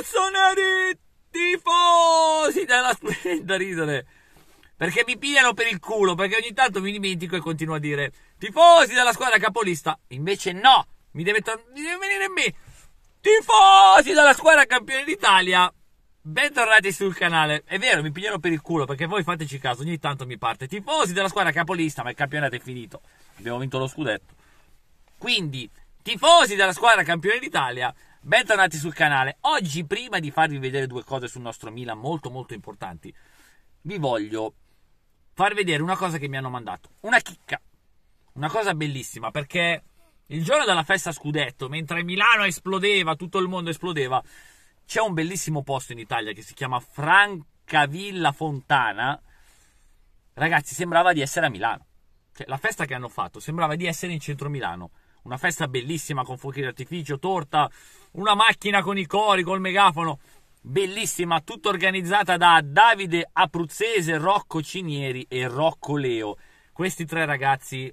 rossoneri tifosi della da ridere perché mi pigliano per il culo perché ogni tanto mi dimentico e continuo a dire tifosi della squadra capolista invece no mi deve, to- mi deve venire in me tifosi della squadra campione d'Italia Bentornati sul canale. È vero, mi pigliano per il culo perché voi fateci caso, ogni tanto mi parte tifosi della squadra capolista, ma il campionato è finito. Abbiamo vinto lo scudetto. Quindi, tifosi della squadra campione d'Italia, Bentornati sul canale. Oggi, prima di farvi vedere due cose sul nostro Milan molto molto importanti, vi voglio far vedere una cosa che mi hanno mandato. Una chicca. Una cosa bellissima perché il giorno della festa scudetto, mentre Milano esplodeva, tutto il mondo esplodeva, c'è un bellissimo posto in Italia che si chiama Francavilla Fontana. Ragazzi, sembrava di essere a Milano. Cioè, la festa che hanno fatto sembrava di essere in centro Milano una festa bellissima con fuochi d'artificio, torta, una macchina con i cori, col megafono. Bellissima, tutta organizzata da Davide Apruzzese, Rocco Cinieri e Rocco Leo. Questi tre ragazzi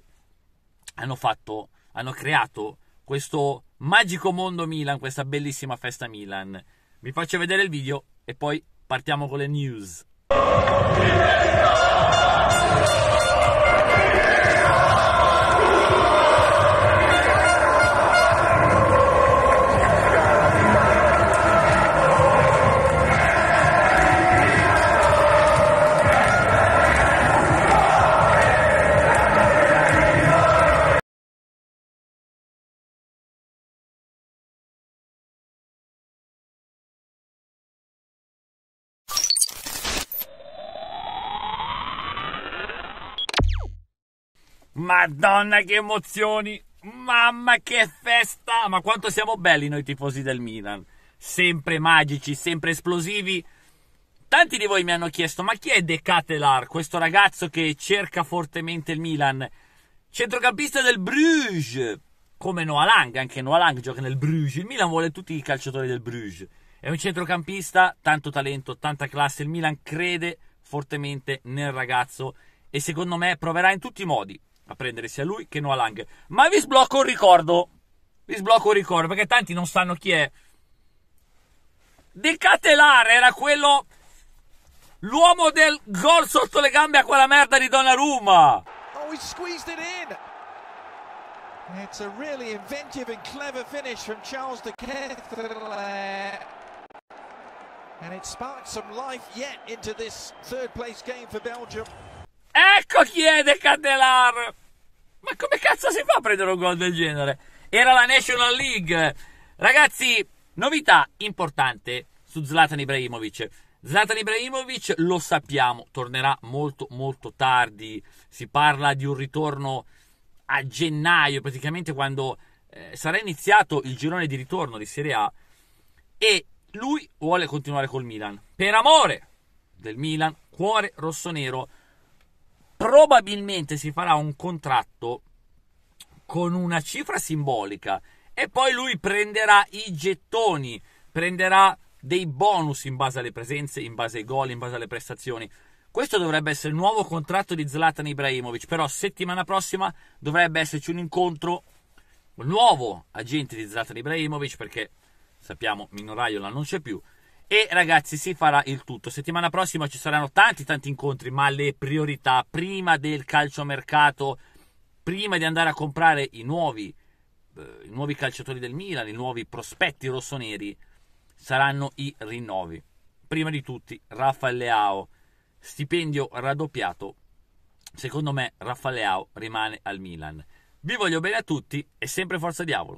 hanno fatto, hanno creato questo magico mondo Milan, questa bellissima festa Milan. Vi faccio vedere il video e poi partiamo con le news. Madonna che emozioni! Mamma che festa! Ma quanto siamo belli noi tifosi del Milan! Sempre magici, sempre esplosivi. Tanti di voi mi hanno chiesto: ma chi è Decatelar, questo ragazzo che cerca fortemente il Milan? Centrocampista del Bruges, come Noalang, anche Noalang gioca nel Bruges. Il Milan vuole tutti i calciatori del Bruges. È un centrocampista, tanto talento, tanta classe. Il Milan crede fortemente nel ragazzo e secondo me proverà in tutti i modi a prendere sia lui che Noah Lang. Ma vi sblocco un ricordo. Vi sblocco un ricordo perché tanti non sanno chi è. De Catelare era quello. L'uomo del gol sotto le gambe a quella merda di Donnarumma. Oh, he squeezed it in. It's a really inventive and clever finish from Charles De Ketelaere. And it sparked some life yet into this third place game for Belgium. Ecco chi è De Candelar! Ma come cazzo si fa a prendere un gol del genere? Era la National League. Ragazzi, novità importante su Zlatan Ibrahimovic. Zlatan Ibrahimovic lo sappiamo, tornerà molto molto tardi. Si parla di un ritorno a gennaio, praticamente quando eh, sarà iniziato il girone di ritorno di Serie A e lui vuole continuare col Milan. Per amore del Milan, cuore rossonero, probabilmente si farà un contratto con una cifra simbolica e poi lui prenderà i gettoni, prenderà dei bonus in base alle presenze, in base ai gol, in base alle prestazioni. Questo dovrebbe essere il nuovo contratto di Zlatan Ibrahimovic, però settimana prossima dovrebbe esserci un incontro un nuovo agente di Zlatan Ibrahimovic perché sappiamo Minoraiola non c'è più, e ragazzi, si farà il tutto. Settimana prossima ci saranno tanti tanti incontri, ma le priorità prima del calciomercato, prima di andare a comprare i nuovi, eh, i nuovi calciatori del Milan, i nuovi prospetti rossoneri, saranno i rinnovi. Prima di tutti, Rafael Leao, stipendio raddoppiato. Secondo me Rafael Leao rimane al Milan. Vi voglio bene a tutti e sempre forza diavolo.